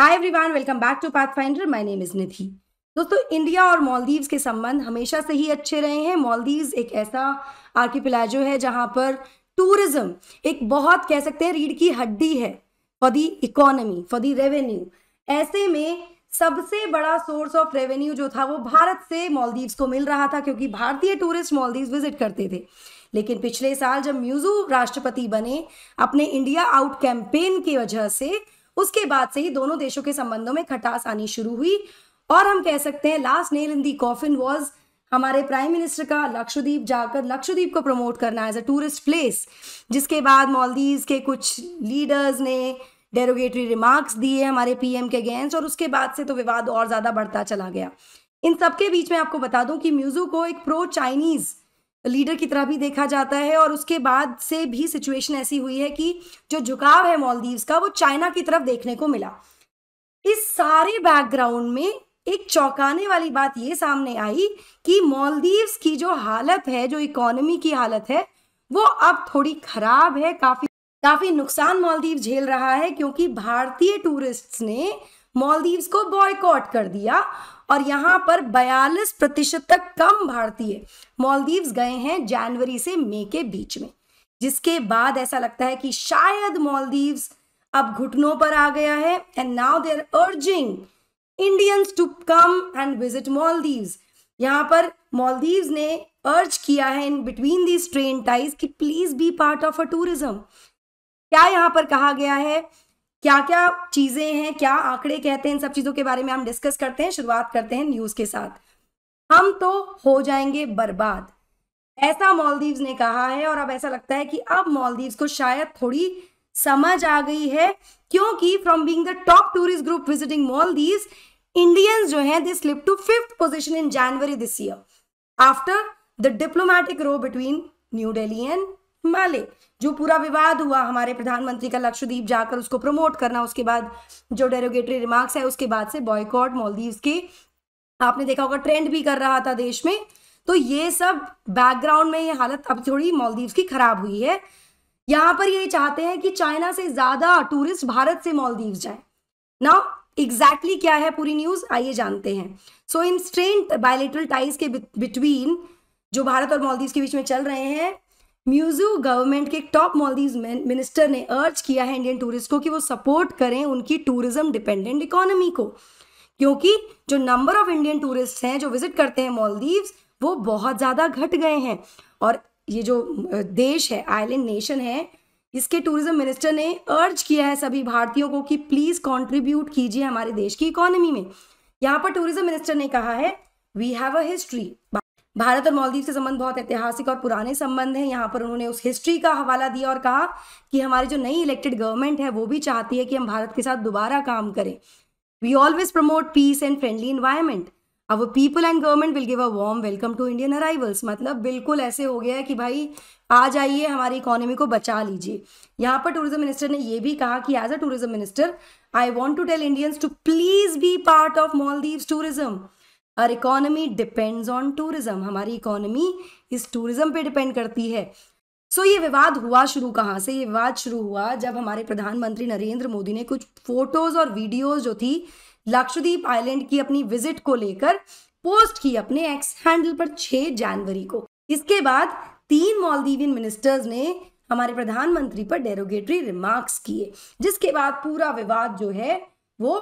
Hi everyone welcome back to finder my name is Nidhi दोस्तों India और Maldives के संबंध हमेशा से ही अच्छे रहे हैं मालदीव्स एक ऐसा आर्किपिलाजो है जहां पर टूरिज्म एक बहुत कह सकते हैं रीढ़ की हड्डी है for the economy for the revenue ऐसे में सबसे बड़ा सोर्स ऑफ रेवेन्यू जो था वो भारत से मॉलदीव्स को मिल रहा था क्योंकि भारतीय टूरिस्ट मालदीव्स विजिट करते थे लेकिन पिछले साल जब म्यूजू राष्ट्रपति बने अपने इंडिया आउट कैंपेन की वजह से उसके बाद से ही दोनों देशों के संबंधों में खटास आनी शुरू हुई और हम कह सकते हैं last nail in the coffin was हमारे प्राइम मिनिस्टर का लक्षद्वीप जाकर लक्षद्वीप को प्रमोट करना एज अ टूरिस्ट प्लेस जिसके बाद मॉलदीव के कुछ लीडर्स ने डेरोगेटरी रिमार्क्स दिए हमारे पीएम के अगेंस्ट और उसके बाद से तो विवाद और ज़्यादा बढ़ता चला गया इन सबके बीच में आपको बता दूं कि म्यूजू को एक प्रो चाइनीज़ लीडर की तरह भी देखा जाता है और उसके बाद से भी सिचुएशन ऐसी हुई है कि जो झुकाव है मॉलदीव्स का वो चाइना की तरफ देखने को मिला इस सारे बैकग्राउंड में एक चौंकाने वाली बात ये सामने आई कि मॉलदीव्स की जो हालत है जो इकोनॉमी की हालत है वो अब थोड़ी खराब है काफी काफी नुकसान मॉलदीव झेल रहा है क्योंकि भारतीय टूरिस्ट ने मालदीव्स को बॉयकॉट कर दिया और यहाँ पर 42 प्रतिशत तक कम भारतीय मालदीव्स गए हैं जनवरी से मई के बीच में जिसके बाद ऐसा लगता है कि शायद मालदीव्स अब घुटनों पर आ गया है and now they're urging Indians to come and visit Maldives यहाँ पर मालदीव्स ने अर्ज किया है in between these strained ties कि please be part of a tourism क्या यहाँ पर कहा गया है क्या क्या चीज़ें हैं क्या आंकड़े कहते हैं इन सब चीज़ों के बारे में हम डिस्कस करते हैं शुरुआत करते हैं न्यूज़ के साथ हम तो हो जाएंगे बर्बाद ऐसा मॉलदीव्स ने कहा है और अब ऐसा लगता है कि अब मॉलदीव्स को शायद थोड़ी समझ आ गई है क्योंकि from being the top tourist group visiting Maldives Indians जो है they slip to fifth position in January this year after the diplomatic row between New Delhi and Male जो पूरा विवाद हुआ हमारे प्रधानमंत्री का लक्षद्वीप जाकर उसको प्रमोट करना उसके बाद जो डेरोगेटरी रिमार्क्स है उसके बाद से बॉयकॉट मालदीव के आपने देखा होगा ट्रेंड भी कर रहा था देश में तो ये सब बैकग्राउंड में ये हालत अब थोड़ी मालदीव की खराब हुई है यहां पर ये चाहते हैं कि चाइना से ज्यादा टूरिस्ट भारत से मालदीव जाए नाउ एग्जैक्टली exactly क्या है पूरी न्यूज आइए जानते हैं so in strained bilateral ties के बिटवीन जो भारत और मालदीव के बीच में चल रहे हैं म्यूजू गवर्नमेंट के एक टॉप मॉलदीव मिनिस्टर ने अर्ज किया है इंडियन टूरिस्ट को कि वो सपोर्ट करें उनकी टूरिज्म डिपेंडेंट इकोनॉमी को क्योंकि जो नंबर ऑफ इंडियन टूरिस्ट हैं जो विजिट करते हैं मॉलदीव्स वो बहुत ज़्यादा घट गए हैं और ये जो देश है आइलैंड नेशन है इसके टूरिज्म मिनिस्टर ने अर्ज किया है सभी भारतीयों को कि प्लीज़ कॉन्ट्रीब्यूट कीजिए हमारे देश की इकोनॉमी में यहाँ पर टूरिज्म मिनिस्टर ने कहा है वी हैव अ हिस्ट्री भारत और मालदीव से संबंध बहुत ऐतिहासिक और पुराने संबंध हैं यहाँ पर उन्होंने उस हिस्ट्री का हवाला दिया और कहा कि हमारी जो नई इलेक्टेड गवर्नमेंट है वो भी चाहती है कि हम भारत के साथ दोबारा काम करें we always promote peace and friendly environment अब people and government will give a warm welcome to Indian arrivals मतलब बिल्कुल ऐसे हो गया है कि भाई आ जाइए हमारी इकोनॉमी को बचा लीजिए यहाँ पर टूरिज्म मिनिस्टर ने ये भी कहा कि as a tourism minister I want to tell Indians to please be part of Maldives tourism our economy depends on tourism हमारी इकोनॉमी इस टूरिज्म पे डिपेंड करती है सो so, ये विवाद हुआ शुरू कहाँ से ये विवाद शुरू हुआ जब हमारे प्रधानमंत्री नरेंद्र मोदी ने कुछ फोटोज और वीडियोज जो थी लक्षद्वीप आइलैंड की अपनी विजिट को लेकर पोस्ट की अपने एक्स हैंडल पर 6 जनवरी को इसके बाद तीन मालदीवियन मिनिस्टर्स ने हमारे प्रधानमंत्री पर डेरोगेटरी रिमार्क्स किए जिसके बाद पूरा विवाद जो है वो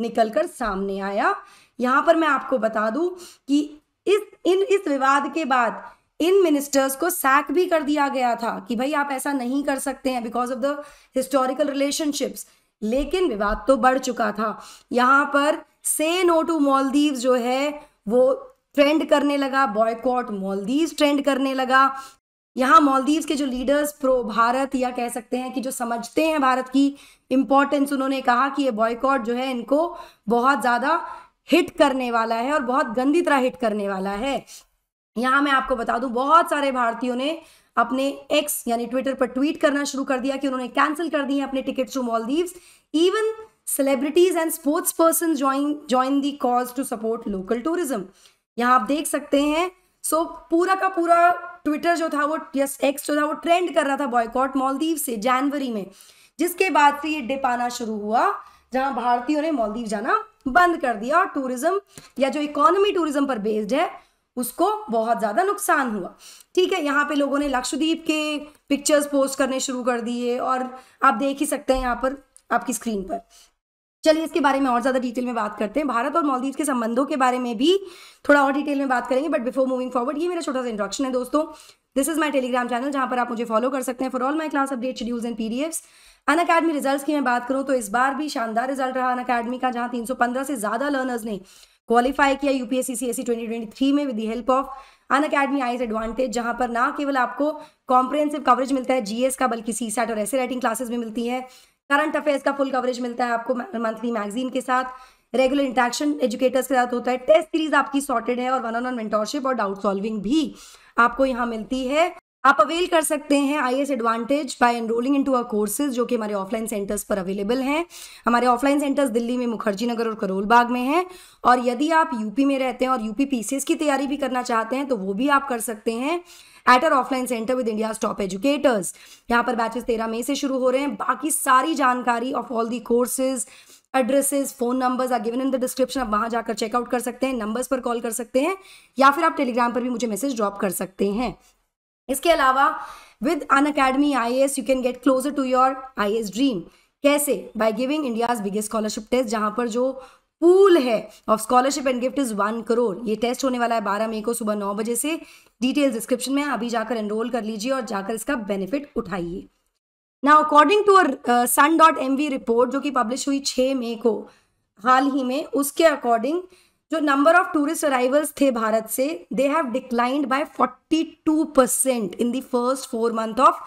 निकलकर सामने आया यहाँ पर मैं आपको बता दूं कि इस इन इस विवाद के बाद इन मिनिस्टर्स को सैक भी कर दिया गया था कि भाई आप ऐसा नहीं कर सकते हैं because of the historical relationships लेकिन विवाद तो बढ़ चुका था यहाँ पर से नो टू मॉलदीव जो है वो ट्रेंड करने लगा बॉयकॉट मॉलदीव ट्रेंड करने लगा यहाँ मॉलदीव्स के जो लीडर्स प्रो भारत या कह सकते हैं कि जो समझते हैं भारत की इंपॉर्टेंस उन्होंने कहा कि ये बॉयकॉट जो है इनको बहुत ज़्यादा हिट करने वाला है और बहुत गंदी तरह हिट करने वाला है यहां मैं आपको बता दूं बहुत सारे भारतीयों ने अपने एक्स यानी ट्विटर पर ट्वीट करना शुरू कर दिया कि उन्होंने कैंसिल कर दिए अपने ticket to Maldives even celebrities and sports person join join the cause to support local tourism यहां आप देख सकते हैं सो so, पूरा का पूरा ट्विटर जो था वो यस एक्स जो था वो ट्रेंड कर रहा था बॉयकॉट मॉलदीव से जनवरी में जिसके बाद से ये डिप आना शुरू हुआ जहां भारतीयों ने मॉलदीव जाना बंद कर दिया और टूरिज्म या जो इकोनॉमी टूरिज्म पर बेस्ड है उसको बहुत ज़्यादा नुकसान हुआ ठीक है यहाँ पे लोगों ने लक्षद्वीप के पिक्चर्स पोस्ट करने शुरू कर दिए और आप देख ही सकते हैं यहाँ पर आपकी स्क्रीन पर चलिए इसके बारे में और ज़्यादा डिटेल में बात करते हैं भारत और मालदीव के संबंधों के बारे में भी थोड़ा और डिटेल में बात करेंगे बट बिफोर मूविंग फॉरवर्ड ये मेरा छोटा सा इंट्रोडक्शन है दोस्तों this is my Telegram channel जहां पर आप मुझे फॉलो कर सकते हैं for all my class update schedules and PDFs Unacademy result की मैं बात करूँ तो इस बार भी शानदार रिजल्ट रहा अन अकेडमी का जहाँ तीन से ज़्यादा लर्नर्स ने क्वालिफाई किया यूपीएससी ट्वेंटी थ्री में with the help of Unacademy IAS advantage जहां पर ना केवल आपको कॉम्प्रिहेंसिव कवरेज मिलता है जीएस का बल्कि सी और ऐसे राइटिंग क्लासेस भी मिलती हैं करंट अफेयर्स का फुल कवरेज मिलता है आपको मंथली मैगजीन के साथ रेगुलर इंटरेक्शन एजुकेटर्स के साथ होता है टेस्ट सीरीज आपकी सॉर्टेड है और वन ऑन वन मेंटोरशिप और डाउट सॉल्विंग भी आपको यहाँ मिलती है आप अवेल कर सकते हैं I S advantage by enrolling to our courses जो कि हमारे ऑफलाइन सेंटर्स पर अवेलेबल हैं हमारे ऑफलाइन सेंटर्स दिल्ली में मुखर्जी नगर और करोल बाग में हैं और यदि आप यूपी में रहते हैं और यूपी पीसीएस की तैयारी भी करना चाहते हैं तो वो भी आप कर सकते हैं at our offline centre with India top educators यहाँ पर बैचेस तेरह मई से शुरू हो रहे हैं बाकी सारी जानकारी of all the courses addresses phone numbers are given in the description आप वहां जाकर चेकआउट कर सकते हैं नंबर्स पर कॉल कर सकते हैं या फिर आप टेलीग्राम पर भी मुझे मैसेज ड्रॉप कर सकते हैं इसके अलावा with Unacademy I you can get closer to your I dream कैसे by giving India's biggest scholarship test जहाँ पर जो पूल है of scholarship and gift is one crore ये टेस्ट होने वाला है बारह मई को सुबह नौ बजे से डिटेल डिस्क्रिप्शन में अभी जाकर एनरोल कर लीजिए और जाकर इसका बेनिफिट उठाइए ना according to uh Sun dot M report जो कि पब्लिश हुई छः मई को हाल ही में उसके अकॉर्डिंग जो नंबर ऑफ टूरिस्ट अराइवल्स थे भारत से they have declined by 42 percent in the first four month of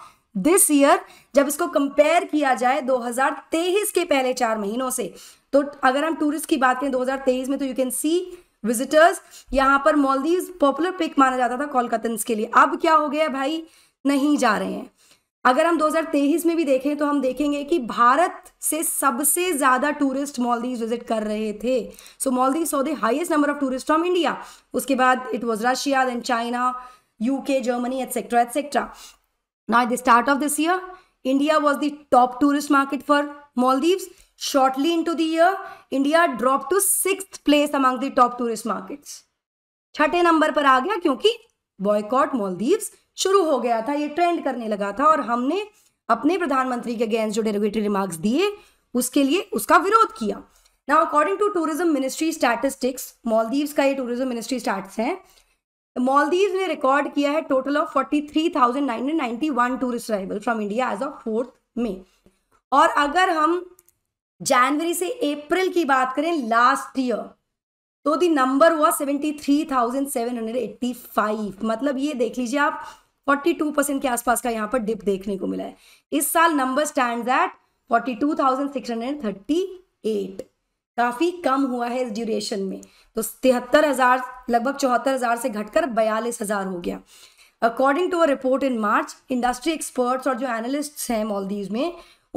this year जब इसको कंपेयर किया जाए 2023 के पहले चार महीनों से तो अगर हम टूरिस्ट की बात करें 2023 में तो यू कैन सी विजिटर्स यहाँ पर मॉलदीव पॉपुलर पिक माना जाता था कोलकाता के लिए अब क्या हो गया भाई नहीं जा रहे हैं अगर हम 2023 में भी देखें तो हम देखेंगे कि भारत से सबसे ज्यादा टूरिस्ट मॉलदीव विजिट कर रहे थे so Maldive so the number of tourist from India उसके बाद it was Russia then China UK Germany etcetera etcetera at the start of this year India was the top tourist market for Maldive shortly into the India drop to six place among the top tourist market छठे नंबर पर आ गया क्योंकि boycott Maldives शुरू हो गया था ये ट्रेंड करने लगा था और हमने अपने प्रधानमंत्री के अगेंस्ट जो डेरोगेटरी रिमार्क्स दिए उसके लिए उसका विरोध किया now according to tourism ministry statistics Maldives का ये टूरिज्म मिनिस्ट्री स्टैट्स हैं मालदीव्स ने रिकॉर्ड किया है total of one tourist arrival from India as of fourth में और अगर हम जनवरी से अप्रैल की बात करें लास्ट ईयर तो दी नंबर हुआ फाइव मतलब ये देख लीजिए आप फोर्टी टू परसेंट के आसपास का यहाँ पर डिप देखने को मिला है इस साल number stand at forty two thousand six hundred thirty eight काफ़ी कम हुआ है इस ड्यूरेशन में तो तिहत्तर हज़ार लगभग चौहत्तर हज़ार से घटकर बयालीस हज़ार हो गया according to a report in March industry experts और जो एनालिस्ट हैं मॉलदीव में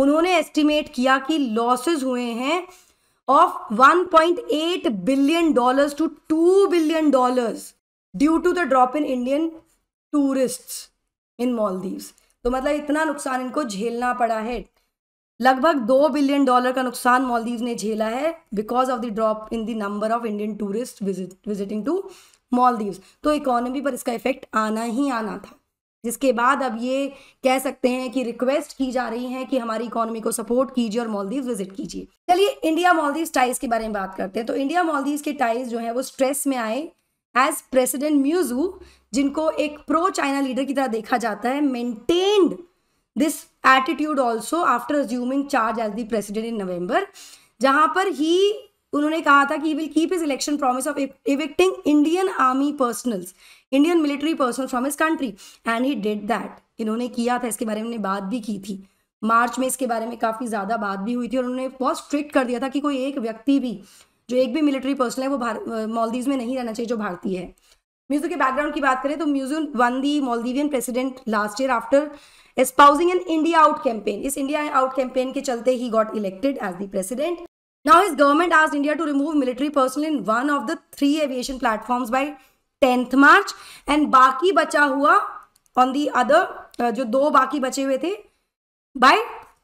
उन्होंने एस्टिमेट किया कि लॉसेस हुए हैं of 1.8 billion dollars to 2 billion dollars due to the drop in Indian tourist in Maldives तो मतलब इतना नुकसान इनको झेलना पड़ा है लगभग दो बिलियन डॉलर का नुकसान मॉलदीव ने झेला है because of the drop in the number of Indian tourist visiting to Maldives तो इकोनॉमी पर इसका इफेक्ट आना ही आना था जिसके बाद अब ये कह सकते हैं कि रिक्वेस्ट की जा रही है कि हमारी इकोनॉमी को सपोर्ट कीजिए और मालदीव विजिट कीजिए चलिए इंडिया मॉलदीव टाइज के बारे में बात करते हैं तो इंडिया मॉलदीव्स के टाइज जो है वो स्ट्रेस में आए एज प्रेसिडेंट म्यूजू जिनको एक प्रो चाइना लीडर की तरह देखा जाता है maintained this attitude also after assuming charge as the president in November जहां पर ही उन्होंने कहा था कि will keep his election promise of evicting Indian army personnel Indian military personnel from his country and he did that इन्होंने किया था इसके बारे में बात भी की थी मार्च में इसके बारे में काफ़ी ज़्यादा बात भी हुई थी और उन्होंने बहुत स्ट्रिक्ट कर दिया था कि कोई एक व्यक्ति भी जो एक भी मिलिट्री पर्सन है वो मालदीव में नहीं रहना चाहिए जो भारतीय है म्यूजो के बैकग्राउंड की बात करें तो Muizzu won the Maldivian president last year after espousing an India out campaign इस इंडिया आउट कैंपेन के चलते he got elected as the president Now his government asked India to remove military personnel in one of the three aviation platforms by 10th March and बाकी बचा हुआ on the other जो दो बाकी बचे हुए थे by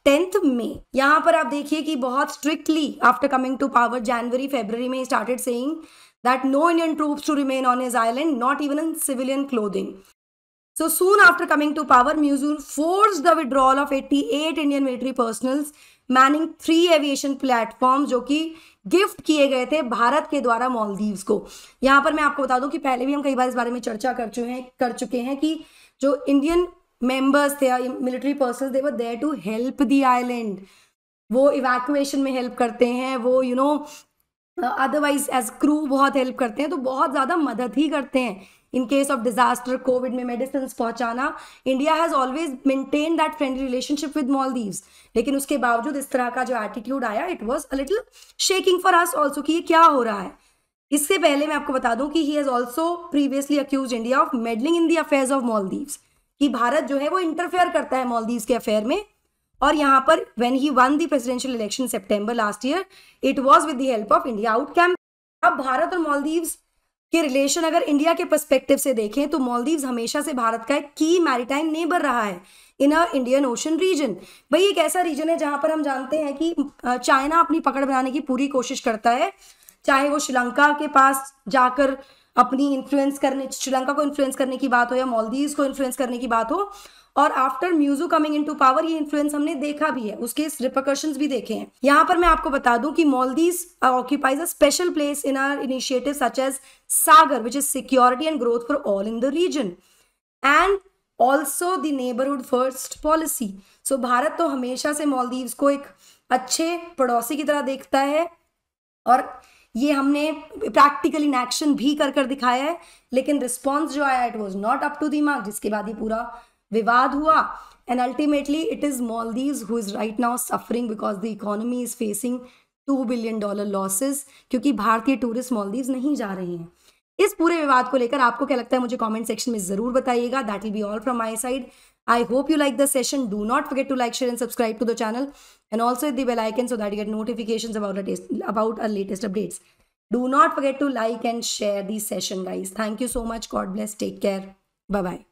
टेंथ मे यहाँ पर आप देखिए कि बहुत strictly after coming to power जनवरी फेब्रवरी में started saying that no Indian troops to remain on his island not even in civilian clothing so soon after coming to power Muizzu forced the withdrawal of 88 Indian military personnel manning three aviation platform जो कि gift किए गए थे भारत के द्वारा Maldives को यहां पर मैं आपको बता दूं कि पहले भी हम कई बार इस बारे में चर्चा कर चुके हैं कर चुके हैं कि जो इंडियन मेंबर्स थे military person they there to help the island वो इवैक्यूएशन में हेल्प करते हैं वो you know otherwise as crew बहुत हेल्प करते हैं तो बहुत ज़्यादा मदद ही करते हैं in case of disaster Covid में मेडिसिन पहुंचाना India has always maintain that friendly relationship with Maldives लेकिन उसके बावजूद इस तरह का जो एटीट्यूड आया it was a little shaking for us also कि ये क्या हो रहा है इससे पहले मैं आपको बता दूं कि he has also previously accuse India of meddling in the affairs of Maldives कि भारत जो है वो इंटरफेयर करता है मालदीव के अफेयर में और यहाँ पर when he won the presidential election September last year it was with help of India out camp अब भारत और मालदीव के रिलेशन अगर इंडिया के परस्पेक्टिव से देखें तो मालदीव हमेशा से भारत का एक की मैरिटाइम नेबर रहा है in a Indian Ocean region भाई एक ऐसा रीजन है जहां पर हम जानते हैं कि चाइना अपनी पकड़ बनाने की पूरी कोशिश करता है चाहे वो श्रीलंका के पास जाकर अपनी इन्फ्लुएंस करने श्रीलंका को इन्फ्लुएंस करने की बात हो या मॉलदीव को इन्फ्लुएंस करने की बात हो और after Muizzu coming into power ये इन्फ्लुएंस हमने देखा भी है उसके रिपोकर्शन भी देखे हैं यहाँ पर मैं आपको बता दूं कि Maldive occupies a special place in our initiative such as Sagar which is security and growth for all in the region and also the neighbourhood first policy so Bharat तो हमेशा से मॉलदीव्स को एक अच्छे पड़ोसी की तरह देखता है और ये हमने प्रैक्टिकल इन एक्शन भी कर कर दिखाया है लेकिन रिस्पॉन्स जो आया it was not up to the mark जिसके बाद ये पूरा विवाद हुआ and ultimately it is Maldives who is right now suffering because the economy is facing two billion dollar losses क्योंकि भारतीय टूरिस्ट मॉलदीव नहीं जा रहे हैं इस पूरे विवाद को लेकर आपको क्या लगता है मुझे कमेंट सेक्शन में ज़रूर बताइएगा that will be all from my side I hope you like the session. Do not forget to like, share and subscribe to the channel and also hit the bell icon so that you get notifications about, our about our latest updates. Do not forget to like and share the session guys. Thank you so much. God bless. Take care. Bye-bye.